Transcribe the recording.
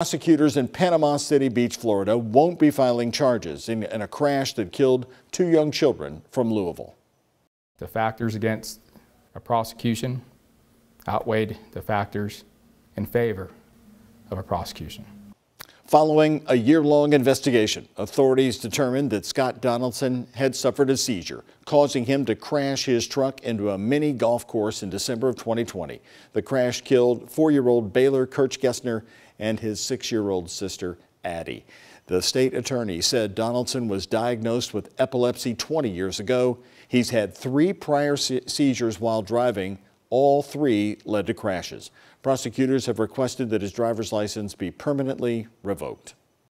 Prosecutors in Panama City Beach, Florida won't be filing charges in, in, a crash that killed two young children from Louisville. The factors against a prosecution outweighed the factors in favor of a prosecution. Following a year-long investigation, authorities determined that Scott Donaldson had suffered a seizure, causing him to crash his truck into a mini golf course in December of 2020. The crash killed four-year-old Baylor Kirchgessner and his six-year-old sister, Addie. The state attorney said Donaldson was diagnosed with epilepsy 20 years ago. He's had three prior seizures while driving. All three led to crashes. Prosecutors have requested that his driver's license be permanently revoked.